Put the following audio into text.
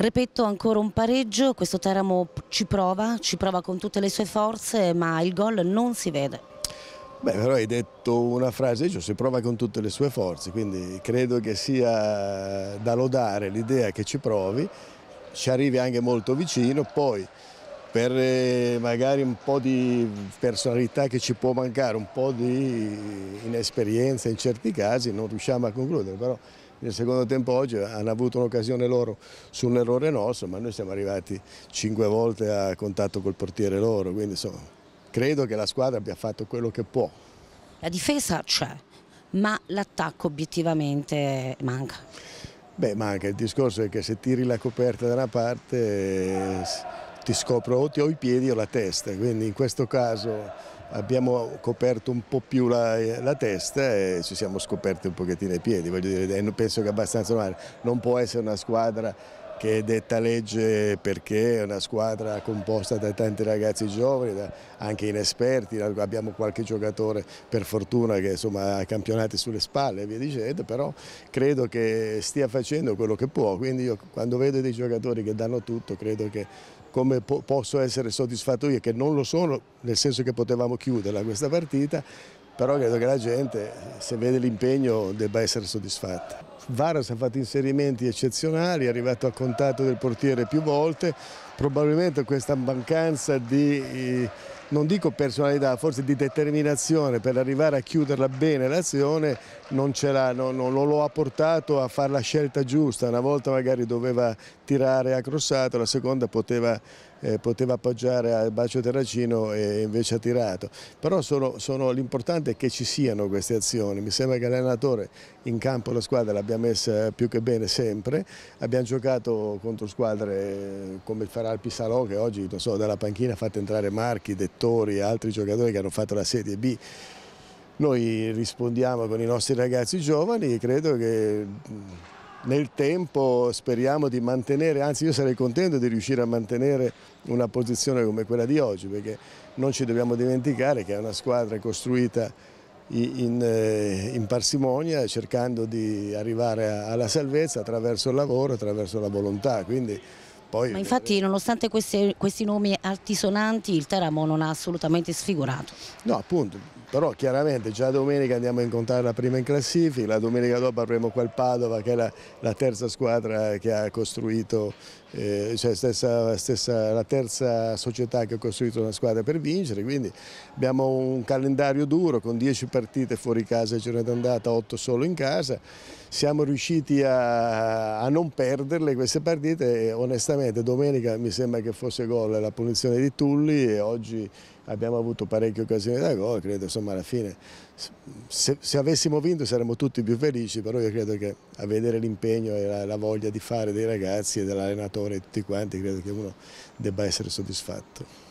Ripeto ancora un pareggio, questo Teramo ci prova, ci prova con tutte le sue forze, ma il gol non si vede. Beh, però hai detto una frase, cioè, si prova con tutte le sue forze, quindi credo che sia da lodare l'idea che ci provi, ci arrivi anche molto vicino, poi per eh, magari un po' di personalità che ci può mancare, un po' di inesperienza in certi casi, non riusciamo a concludere, però nel secondo tempo oggi hanno avuto un'occasione loro su un errore nostro, ma noi siamo arrivati cinque volte a contatto col portiere loro, quindi insomma, credo che la squadra abbia fatto quello che può. La difesa c'è, ma l'attacco obiettivamente manca. Beh, manca, il discorso è che se tiri la coperta da una parte... Eh, ti scopro o, ti, o i piedi o la testa, quindi in questo caso abbiamo coperto un po' più la, la, testa e ci siamo scoperti un pochettino i piedi, voglio dire, penso che abbastanza male, non può essere una squadra che è detta legge perché è una squadra composta da tanti ragazzi giovani, anche inesperti, abbiamo qualche giocatore per fortuna che insomma, ha campionati sulle spalle e via dicendo, però credo che stia facendo quello che può, quindi io quando vedo dei giocatori che danno tutto credo che come po posso essere soddisfatto io, che non lo sono, nel senso che potevamo chiuderla questa partita, però credo che la gente, se vede l'impegno, debba essere soddisfatta. Varas ha fatto inserimenti eccezionali, è arrivato a contatto del portiere più volte, probabilmente questa mancanza di, eh, non dico personalità, forse di determinazione per arrivare a chiuderla bene l'azione non ce l'ha, non, non, lo ha portato a fare la scelta giusta, una volta magari doveva tirare a crossato, la seconda poteva eh, poteva appoggiare al Bacio Terracino e invece ha tirato. Però l'importante è che ci siano queste azioni. Mi sembra che l'allenatore in campo la squadra l'abbia messa più che bene sempre. Abbiamo giocato contro squadre eh, come il Farà sarà il Pisarò che oggi so, dalla panchina ha fatto entrare Marchi, Dettori e altri giocatori che hanno fatto la Serie B. Noi rispondiamo con i nostri ragazzi giovani e credo che nel tempo speriamo di mantenere, anzi io sarei contento di riuscire a mantenere una posizione come quella di oggi perché non ci dobbiamo dimenticare che è una squadra costruita in, eh, in parsimonia cercando di arrivare alla salvezza attraverso il lavoro, attraverso la volontà, quindi poi... Ma infatti eh, nonostante questi, questi nomi altisonanti il Teramo non ha assolutamente sfigurato. No appunto, però chiaramente già domenica andiamo a incontrare la prima in classifica, la domenica dopo avremo quel Padova che è la, la terza squadra che ha costruito, eh, cioè stessa, stessa, la terza società che ha costruito una squadra per vincere, quindi abbiamo un calendario duro con 10 partite fuori casa e giornata andata, 8 solo in casa, siamo riusciti a, a non perderle queste partite e onestamente veramente domenica mi sembra che fosse gol la punizione di Tulli e oggi abbiamo avuto parecchie occasioni da gol, credo insomma alla fine se, se avessimo vinto saremmo tutti più felici, però io credo che a vedere l'impegno e la, la, voglia di fare dei ragazzi e dell'allenatore e tutti quanti credo che uno debba essere soddisfatto.